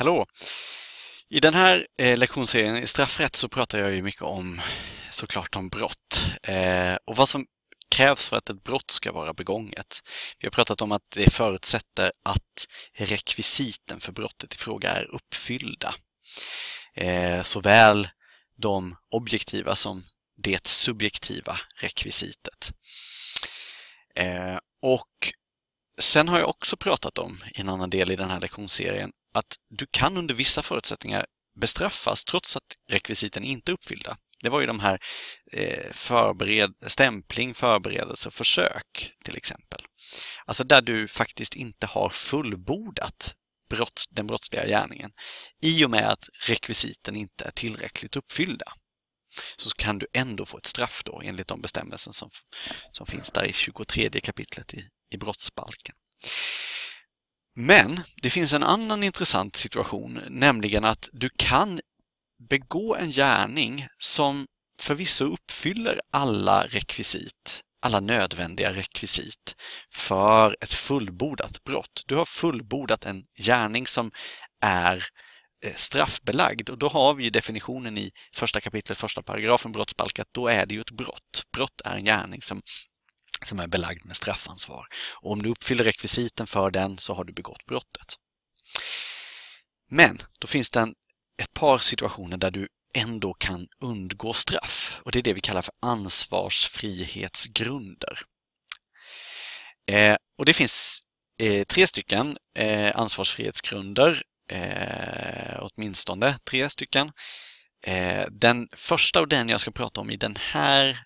Hallå! I den här eh, lektionsserien i straffrätt så pratar jag ju mycket om såklart om brott eh, och vad som krävs för att ett brott ska vara begånget. Vi har pratat om att det förutsätter att rekvisiten för brottet i fråga är uppfyllda. Eh, såväl de objektiva som det subjektiva rekvisitet. Eh, och Sen har jag också pratat om i en annan del i den här lektionsserien att du kan under vissa förutsättningar bestraffas trots att rekvisiten inte är uppfyllda. Det var ju de här eh, förbered, stämpling, förberedelse och försök till exempel. Alltså där du faktiskt inte har fullbordat brott, den brottsliga gärningen i och med att rekvisiten inte är tillräckligt uppfyllda så kan du ändå få ett straff då enligt de bestämmelser som, som finns där i 23 kapitlet i, i brottsbalken. Men det finns en annan intressant situation, nämligen att du kan begå en gärning som förvisso uppfyller alla rekvisit, alla nödvändiga rekvisit för ett fullbordat brott. Du har fullbordat en gärning som är eh, straffbelagd och då har vi definitionen i första kapitlet, första paragrafen brottsbalken, att då är det ju ett brott. Brott är en gärning som som är belagd med straffansvar. Och om du uppfyller rekvisiten för den så har du begått brottet. Men då finns det en, ett par situationer där du ändå kan undgå straff och det är det vi kallar för ansvarsfrihetsgrunder. Eh, och det finns eh, tre stycken eh, ansvarsfrihetsgrunder, eh, åtminstone tre stycken. Eh, den första och den jag ska prata om i den här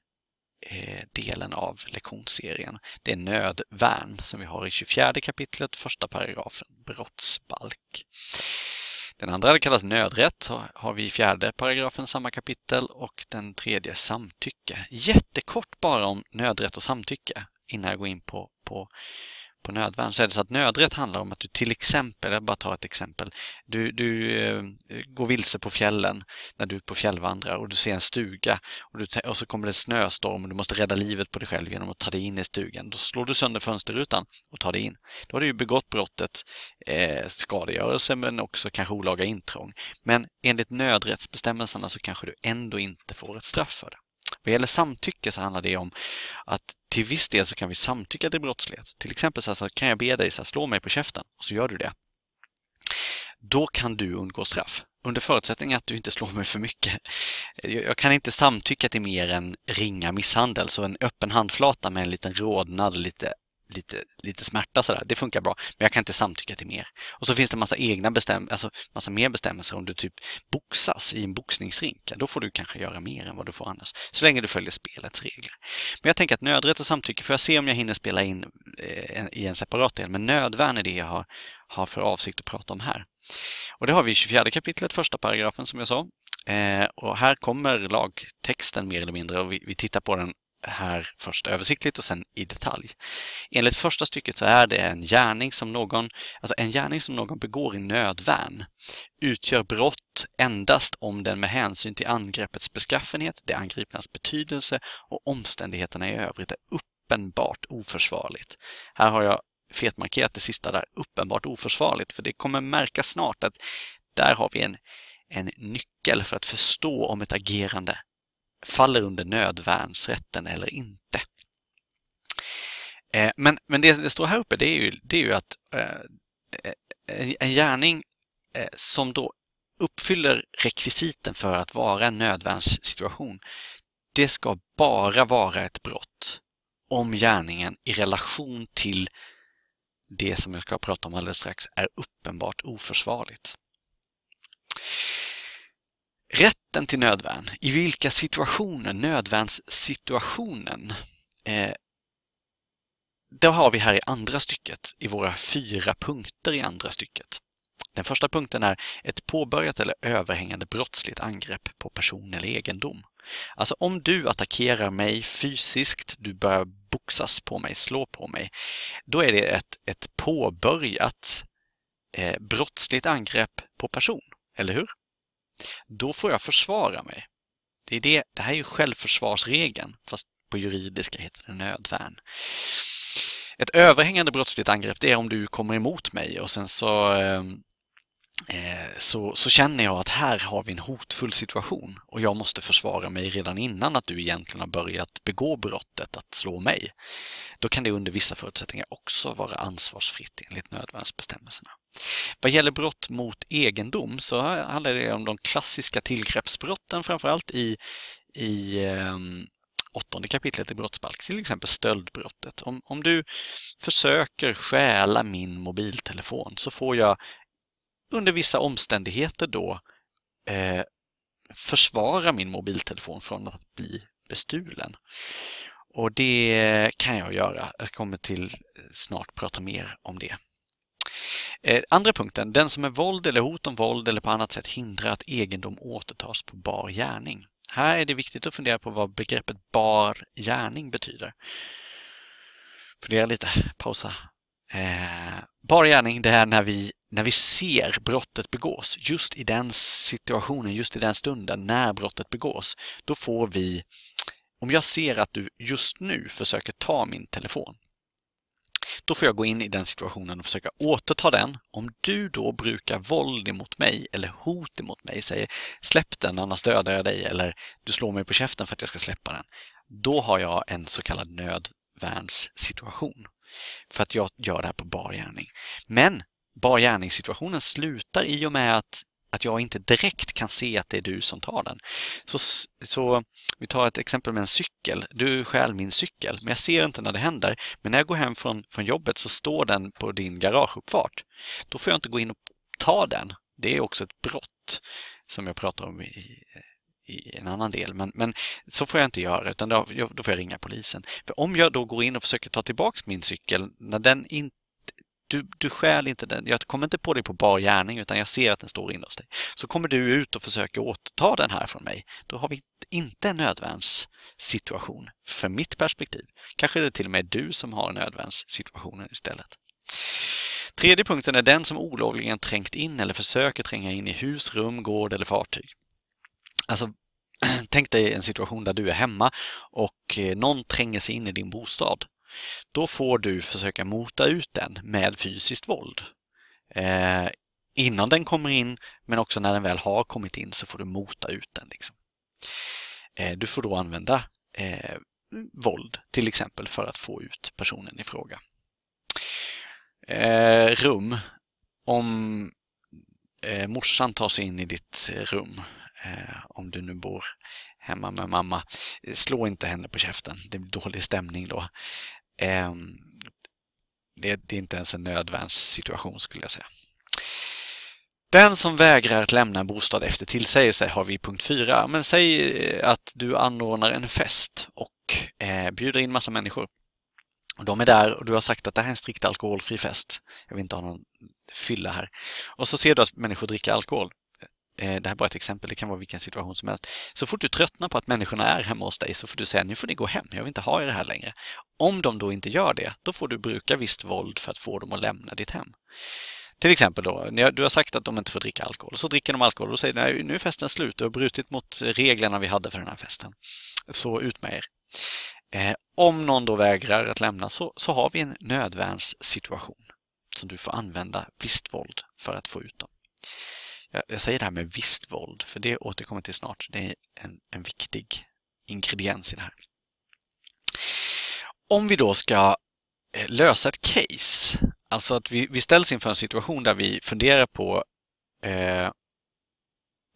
Eh, delen av lektionsserien. Det är nödvärn som vi har i 24 kapitlet, första paragrafen, brottsbalk. Den andra kallas nödrätt, har vi i fjärde paragrafen samma kapitel och den tredje samtycke. Jättekort bara om nödrätt och samtycke innan jag går in på, på på nödvärn så är det så att nödrätt handlar om att du till exempel, jag bara tar ett exempel, du, du eh, går vilse på fjällen när du är på fjällvandrar och du ser en stuga och, du, och så kommer det en snöstorm och du måste rädda livet på dig själv genom att ta dig in i stugan. Då slår du sönder fönsterrutan och tar dig in. Då har du ju begått brottet eh, skadegörelse men också kanske olaga intrång. Men enligt nödrättsbestämmelserna så kanske du ändå inte får ett straff för det. Vad gäller samtycke så handlar det om att till viss del så kan vi samtycka till brottslighet. Till exempel så, här, så kan jag be dig så här, slå mig på käften och så gör du det. Då kan du undgå straff. Under förutsättning att du inte slår mig för mycket. Jag kan inte samtycka till mer än ringa misshandel, så en öppen handflata med en liten rodnad och lite lite, lite smärta sådär. Det funkar bra, men jag kan inte samtycka till mer. Och så finns det massa egna bestäm alltså massa mer bestämmelser om du typ boxas i en boxningsrink. Då får du kanske göra mer än vad du får annars, så länge du följer spelets regler. Men jag tänker att nödrätt och samtycke får jag se om jag hinner spela in eh, i en separat del, men nödvärn är det jag har, har för avsikt att prata om här. Och det har vi i 24 kapitlet, första paragrafen som jag sa. Eh, och här kommer lagtexten mer eller mindre och vi, vi tittar på den här först översiktligt och sen i detalj. Enligt första stycket så är det en gärning som någon, alltså en gärning som någon begår i nödvärn utgör brott endast om den med hänsyn till angreppets beskaffenhet, det angripnas betydelse och omständigheterna i övrigt är uppenbart oförsvarligt. Här har jag fetmarkerat det sista där, uppenbart oförsvarligt, för det kommer märka snart att där har vi en, en nyckel för att förstå om ett agerande faller under nödvärnsrätten eller inte. Eh, men, men det, det står här uppe det är ju, det är ju att eh, en, en gärning eh, som då uppfyller rekvisiten för att vara en nödvärnssituation, det ska bara vara ett brott om gärningen i relation till det som jag ska prata om alldeles strax är uppenbart oförsvarligt. rätten till nödvärn. I vilka situationer? Nödvärnssituationen. Eh, det har vi här i andra stycket, i våra fyra punkter i andra stycket. Den första punkten är ett påbörjat eller överhängande brottsligt angrepp på person eller egendom. Alltså om du attackerar mig fysiskt, du börjar boxas på mig, slå på mig, då är det ett, ett påbörjat eh, brottsligt angrepp på person, eller hur? Då får jag försvara mig. Det, är det, det här är ju självförsvarsregeln, fast på juridiska heter det nödvärn. Ett överhängande brottsligt angrepp det är om du kommer emot mig och sen så, ehm, eh, så, så känner jag att här har vi en hotfull situation och jag måste försvara mig redan innan att du egentligen har börjat begå brottet att slå mig. Då kan det under vissa förutsättningar också vara ansvarsfritt enligt nödvärnsbestämmelserna. Vad gäller brott mot egendom så handlar det om de klassiska tillgreppsbrotten framförallt i, i eh, åttonde kapitlet i brottsbalk, till exempel stöldbrottet. Om, om du försöker stjäla min mobiltelefon så får jag under vissa omständigheter då eh, försvara min mobiltelefon från att bli bestulen. Och det kan jag göra. Jag kommer till snart prata mer om det. Eh, andra punkten, den som med våld eller hot om våld eller på annat sätt hindrar att egendom återtas på bar gärning. Här är det viktigt att fundera på vad begreppet bar gärning betyder. Fundera lite, pausa. Eh, bar gärning, det är när vi, när vi ser brottet begås, just i den situationen, just i den stunden när brottet begås, då får vi om jag ser att du just nu försöker ta min telefon, då får jag gå in i den situationen och försöka återta den. Om du då brukar våld emot mig eller hot emot mig, säger släpp den annars dödar jag dig eller du slår mig på käften för att jag ska släppa den. Då har jag en så kallad nödvärnssituation. För att jag gör det här på bar gärning. Men bar gärningssituationen slutar i och med att att jag inte direkt kan se att det är du som tar den. Så, så vi tar ett exempel med en cykel. Du stjäl min cykel, men jag ser inte när det händer. Men när jag går hem från, från jobbet så står den på din garageuppfart. Då får jag inte gå in och ta den. Det är också ett brott som jag pratar om i, i en annan del. Men, men så får jag inte göra, utan då, då, får jag ringa polisen. För om jag då går in och försöker ta tillbaka min cykel när den inte du, du stjäl inte den, jag kommer inte på dig på bar gärning utan jag ser att den står inne hos dig. Så kommer du ut och försöker återta den här från mig. Då har vi inte en nödvärnssituation för mitt perspektiv. Kanske är det till och med du som har nödvärnssituationen istället. Tredje punkten är den som olovligen trängt in eller försöker tränga in i hus, rum, gård eller fartyg. Alltså, tänk dig en situation där du är hemma och eh, någon tränger sig in i din bostad då får du försöka mota ut den med fysiskt våld. Eh, innan den kommer in, men också när den väl har kommit in så får du mota ut den. Liksom. Eh, du får då använda eh, våld till exempel för att få ut personen i fråga. Eh, rum. Om eh, morsan tar sig in i ditt rum, eh, om du nu bor hemma med mamma, eh, slå inte henne på käften. Det blir dålig stämning då. Ehm, det, är inte ens en nödvärnssituation skulle jag säga. Den som vägrar att lämna en bostad efter tillsägelse har vi i punkt 4. Men säg eh, att du anordnar en fest och eh, bjuder in massa människor. Och de är där och du har sagt att det här är en strikt alkoholfri fest. Jag vill inte ha någon fylla här. Och så ser du att människor dricker alkohol. Eh, det här är bara ett exempel, det kan vara vilken situation som helst. Så fort du tröttnar på att människorna är hemma hos dig så får du säga nu får ni gå hem, jag vill inte ha er här längre. Om de då inte gör det, då får du bruka visst våld för att få dem att lämna ditt hem. Till exempel då, du har sagt att de inte får dricka alkohol, så dricker de alkohol och säger nej, nu är festen slut, du har brutit mot reglerna vi hade för den här festen. Så ut med er. Eh, om någon då vägrar att lämna så, så har vi en nödvärnssituation som du får använda visst våld för att få ut dem. Jag säger det här med visst våld, för det återkommer till snart. Det är en, en viktig ingrediens i det här. Om vi då ska eh, lösa ett case, alltså att vi, vi ställs inför en situation där vi funderar på eh,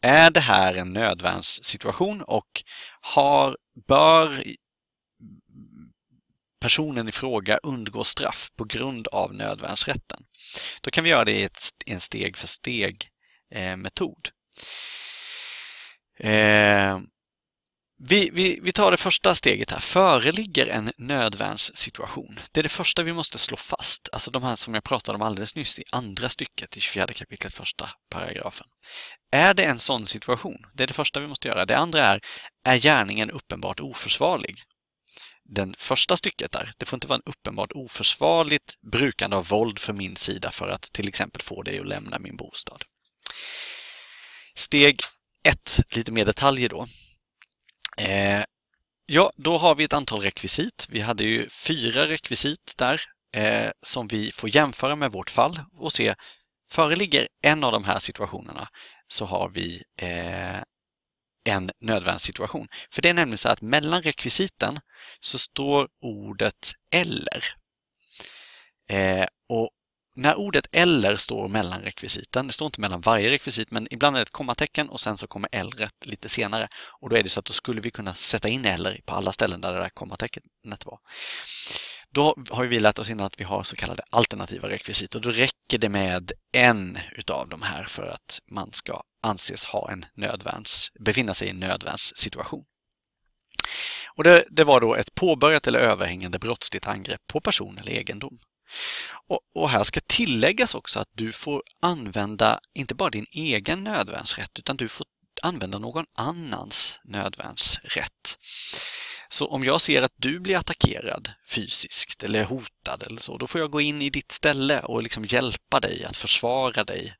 är det här en nödvärnssituation och har, bör personen i fråga undgå straff på grund av nödvärnsrätten? Då kan vi göra det i, ett, i en steg för steg eh, metod. Eh, vi, vi, vi tar det första steget här. Föreligger en nödvärnssituation? Det är det första vi måste slå fast, alltså de här som jag pratade om alldeles nyss i andra stycket i 24 kapitlet första paragrafen. Är det en sån situation? Det är det första vi måste göra. Det andra är, är gärningen uppenbart oförsvarlig? Den första stycket där, det får inte vara en uppenbart oförsvarligt brukande av våld för min sida för att till exempel få dig att lämna min bostad. Steg ett, lite mer detaljer då. Eh, ja, då har vi ett antal rekvisit. Vi hade ju fyra rekvisit där eh, som vi får jämföra med vårt fall och se föreligger en av de här situationerna så har vi eh, en nödvändig situation. För det är nämligen så att mellan rekvisiten så står ordet eller. Eh, och när ordet eller står mellan rekvisiten, det står inte mellan varje rekvisit, men ibland är det ett kommatecken och sen så kommer eller lite senare. Och då är det så att då skulle vi kunna sätta in eller på alla ställen där det där kommatecknet var. Då har vi lärt oss innan att vi har så kallade alternativa rekvisit och då räcker det med en utav de här för att man ska anses ha en nödvärns, befinna sig i en nödvärnssituation. Och det, det var då ett påbörjat eller överhängande brottsligt angrepp på person eller egendom. Och, och, här ska tilläggas också att du får använda inte bara din egen nödvärnsrätt utan du får använda någon annans nödvärnsrätt. Så om jag ser att du blir attackerad fysiskt eller hotad eller så, då får jag gå in i ditt ställe och liksom hjälpa dig att försvara dig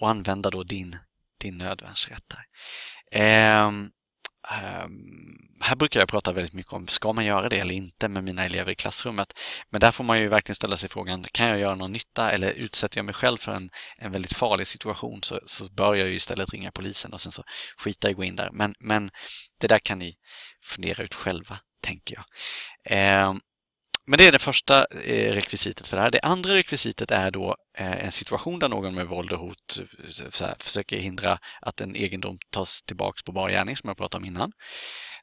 och använda då din, din nödvärnsrätt. Där. Ehm, Ehm, här brukar jag prata väldigt mycket om, ska man göra det eller inte med mina elever i klassrummet? Men där får man ju verkligen ställa sig frågan, kan jag göra någon nytta eller utsätter jag mig själv för en, en väldigt farlig situation så, så bör jag ju istället ringa polisen och sen så skita i att gå in där. Men, men det där kan ni fundera ut själva, tänker jag. Um, men det är det första eh, rekvisitet för det här. Det andra rekvisitet är då eh, en situation där någon med våld och hot eh, här, försöker hindra att en egendom tas tillbaks på bar gärning, som jag pratade om innan.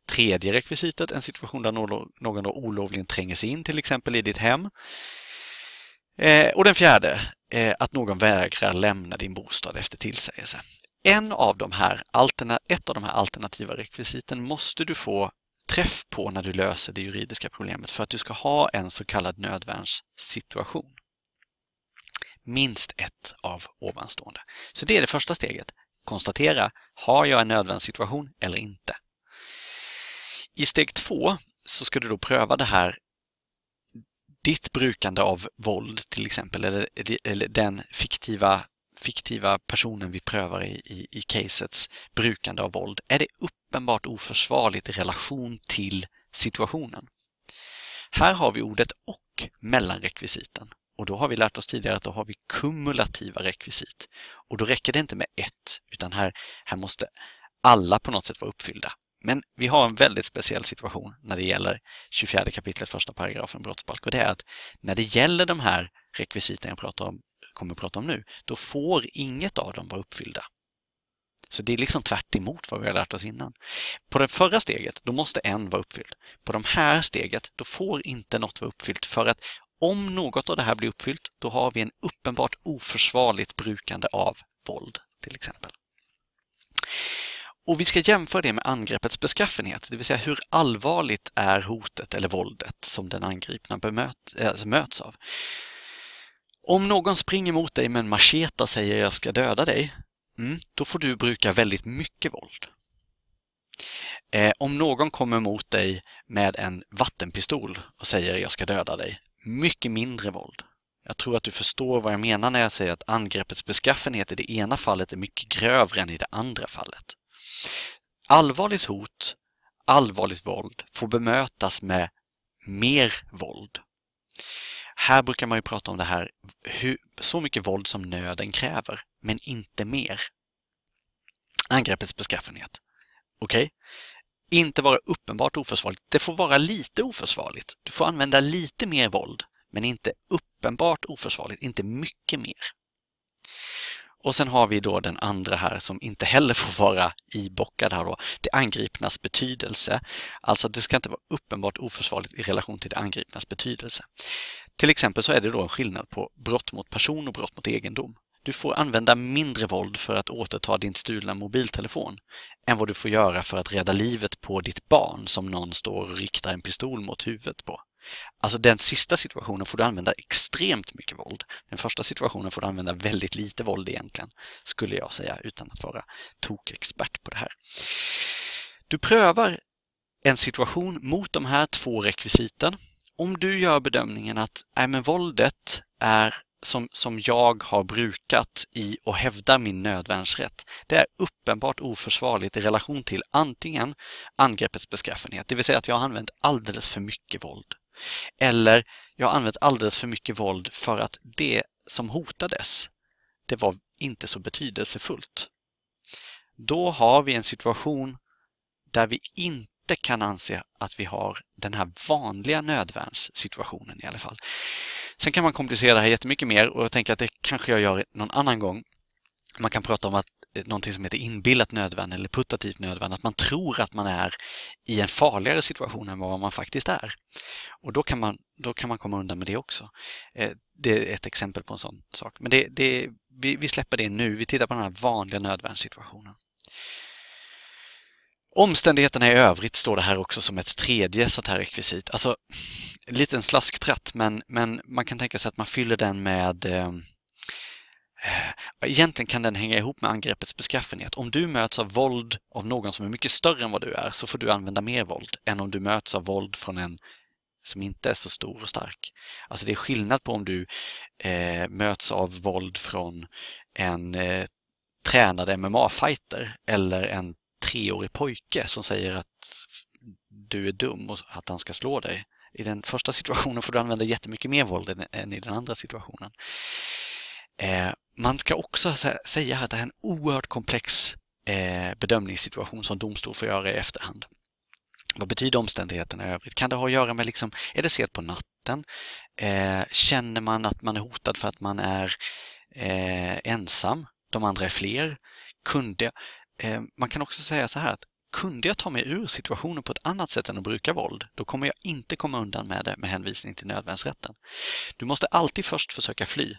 Tredje rekvisitet, en situation där någon då olovligen tränger sig in, till exempel i ditt hem. Och den fjärde, att någon vägrar lämna din bostad efter tillsägelse. En av de här, ett av de här alternativa rekvisiten måste du få träff på när du löser det juridiska problemet för att du ska ha en så kallad nödvärnssituation. Minst ett av ovanstående. Så det är det första steget. Konstatera, har jag en nödvärnssituation eller inte? I steg två så ska du då pröva det här ditt brukande av våld till exempel, eller, eller den fiktiva fiktiva personen vi prövar i, i, i casets brukande av våld, är det uppenbart oförsvarligt i relation till situationen. Här har vi ordet och mellan rekvisiten och då har vi lärt oss tidigare att då har vi kumulativa rekvisit. Och då räcker det inte med ett, utan här, här måste alla på något sätt vara uppfyllda. Men vi har en väldigt speciell situation när det gäller 24 kapitlet första paragrafen brottsbalk och det är att när det gäller de här rekvisiten jag pratar om kommer att prata om nu, då får inget av dem vara uppfyllda. Så det är liksom tvärt vad vi har lärt oss innan. På det förra steget, då måste en vara uppfylld. På de här steget, då får inte något vara uppfyllt för att om något av det här blir uppfyllt, då har vi en uppenbart oförsvarligt brukande av våld, till exempel. Och vi ska jämföra det med angreppets beskaffenhet, det vill säga hur allvarligt är hotet eller våldet som den angripna bemöt, alltså möts av. Om någon springer mot dig med en macheta och säger jag ska döda dig, mm, då får du bruka väldigt mycket våld. Eh, om någon kommer mot dig med en vattenpistol och säger jag ska döda dig, mycket mindre våld. Jag tror att du förstår vad jag menar när jag säger att angreppets beskaffenhet i det ena fallet är mycket grövre än i det andra fallet. Allvarligt hot, allvarligt våld får bemötas med mer våld. Här brukar man ju prata om det här, hur, så mycket våld som nöden kräver, men inte mer. Angreppets beskaffenhet. Okej? Okay? Inte vara uppenbart oförsvarligt. Det får vara lite oförsvarligt. Du får använda lite mer våld, men inte uppenbart oförsvarligt, inte mycket mer. Och sen har vi då den andra här som inte heller får vara ibockad här då, det angripnas betydelse. Alltså det ska inte vara uppenbart oförsvarligt i relation till det angripnas betydelse. Till exempel så är det då en skillnad på brott mot person och brott mot egendom. Du får använda mindre våld för att återta din stulna mobiltelefon än vad du får göra för att rädda livet på ditt barn som någon står och riktar en pistol mot huvudet på. Alltså den sista situationen får du använda extremt mycket våld. Den första situationen får du använda väldigt lite våld egentligen, skulle jag säga utan att vara tokexpert på det här. Du prövar en situation mot de här två rekvisiten om du gör bedömningen att nej, men våldet är som, som jag har brukat i och hävdar min nödvärnsrätt, det är uppenbart oförsvarligt i relation till antingen angreppets beskaffenhet, det vill säga att jag har använt alldeles för mycket våld. Eller jag har använt alldeles för mycket våld för att det som hotades, det var inte så betydelsefullt. Då har vi en situation där vi inte inte kan anse att vi har den här vanliga nödvärnssituationen i alla fall. Sen kan man komplicera det här jättemycket mer och jag tänker att det kanske jag gör någon annan gång. Man kan prata om att eh, någonting som heter inbillat nödvärn eller putativt nödvärn, att man tror att man är i en farligare situation än vad man faktiskt är. Och då kan man, då kan man komma undan med det också. Eh, det är ett exempel på en sån sak. Men det, det vi, vi släpper det nu, vi tittar på den här vanliga nödvärnssituationen. Omständigheterna i övrigt står det här också som ett tredje sånt här rekvisit. Alltså, en liten slasktratt, men, men man kan tänka sig att man fyller den med eh, eh, Egentligen kan den hänga ihop med angreppets beskaffenhet. Om du möts av våld av någon som är mycket större än vad du är så får du använda mer våld än om du möts av våld från en som inte är så stor och stark. Alltså det är skillnad på om du eh, möts av våld från en eh, tränad MMA-fighter eller en treårig pojke som säger att du är dum och att han ska slå dig. I den första situationen får du använda jättemycket mer våld än i den andra situationen. Eh, man ska också säga att det här är en oerhört komplex eh, bedömningssituation som domstol får göra i efterhand. Vad betyder omständigheterna i övrigt? Kan det ha att göra med, liksom, är det sent på natten? Eh, känner man att man är hotad för att man är ensam? De andra är fler? Kunde Eh, man kan också säga så här att kunde jag ta mig ur situationen på ett annat sätt än att bruka våld, då kommer jag inte komma undan med det med hänvisning till nödvärnsrätten. Du måste alltid först försöka fly.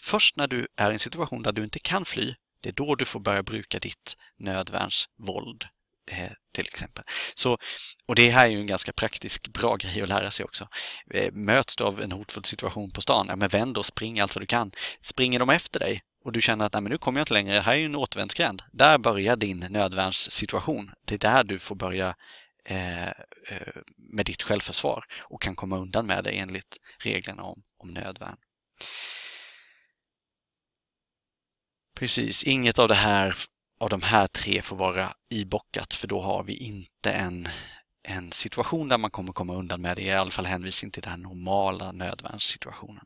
Först när du är i en situation där du inte kan fly, det är då du får börja bruka ditt nödvärnsvåld eh, till exempel. Så, och det här är ju en ganska praktisk, bra grej att lära sig också. Eh, möts du av en hotfull situation på stan, ja men vänd och spring allt vad du kan. Springer de efter dig, och du känner att Nej, men nu kommer jag inte längre, det här är ju en återvändsgränd. Där börjar din nödvärnssituation. Det är där du får börja eh, eh, med ditt självförsvar och kan komma undan med det enligt reglerna om, om nödvärn. Precis, inget av, det här, av de här tre får vara ibockat för då har vi inte en, en situation där man kommer komma undan med det, i alla fall hänvisning till den normala nödvärnssituationen.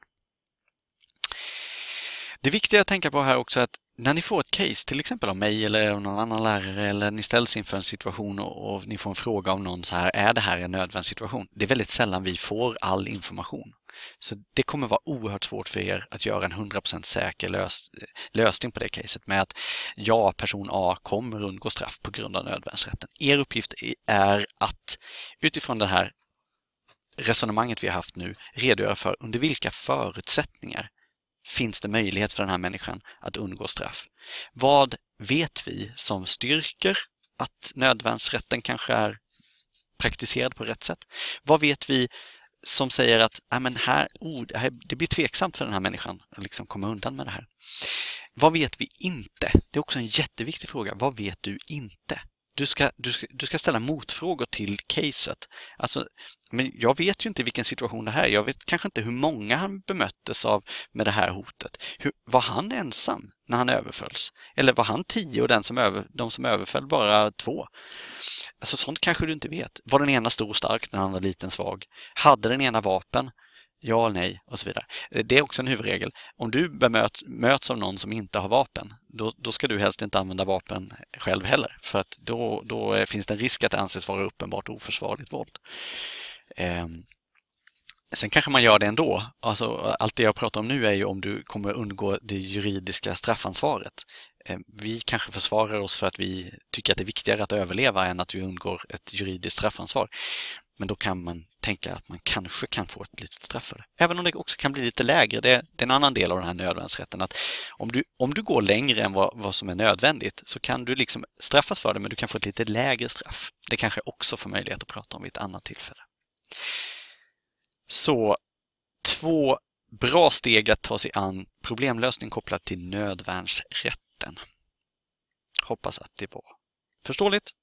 Det viktiga att tänka på här också är att när ni får ett case, till exempel av mig eller någon annan lärare eller ni ställs inför en situation och, och ni får en fråga av någon så här, är det här en nödvändig situation? Det är väldigt sällan vi får all information. Så det kommer vara oerhört svårt för er att göra en 100% säker lös lösning på det caset med att ja, person A kommer undgå straff på grund av nödvärnsrätten. Er uppgift är att utifrån det här resonemanget vi har haft nu redogöra för under vilka förutsättningar finns det möjlighet för den här människan att undgå straff. Vad vet vi som styrker att nödvärnsrätten kanske är praktiserad på rätt sätt? Vad vet vi som säger att men här, oh, det blir tveksamt för den här människan att liksom komma undan med det här. Vad vet vi inte? Det är också en jätteviktig fråga. Vad vet du inte? du ska, du, ska, du ska ställa motfrågor till caset. Alltså, men jag vet ju inte vilken situation det här är. Jag vet kanske inte hur många han bemöttes av med det här hotet. Hur, var han ensam när han överfölls? Eller var han tio och den som över, de som överföll bara två? Alltså sånt kanske du inte vet. Var den ena stor och stark, när han var liten svag? Hade den ena vapen? ja eller nej och så vidare. Eh, det är också en huvudregel. Om du bemöts, möts av någon som inte har vapen, då, då ska du helst inte använda vapen själv heller, för att då, då eh, finns det en risk att det anses vara uppenbart oförsvarligt våld. Eh, sen kanske man gör det ändå. Alltså, allt det jag pratar om nu är ju om du kommer undgå det juridiska straffansvaret. Ehm, vi kanske försvarar oss för att vi tycker att det är viktigare att överleva än att vi undgår ett juridiskt straffansvar. Men då kan man tänka att man kanske kan få ett litet straff för det. Även om det också kan bli lite lägre. Det, är en annan del av den här nödvärnsrätten. Att om, du, om du går längre än vad, vad som är nödvändigt så kan du liksom straffas för det men du kan få ett lite lägre straff. Det kanske också får möjlighet att prata om vid ett annat tillfälle. Så två bra steg att ta sig an problemlösning kopplat till nödvärnsrätten. Hoppas att det var förståeligt.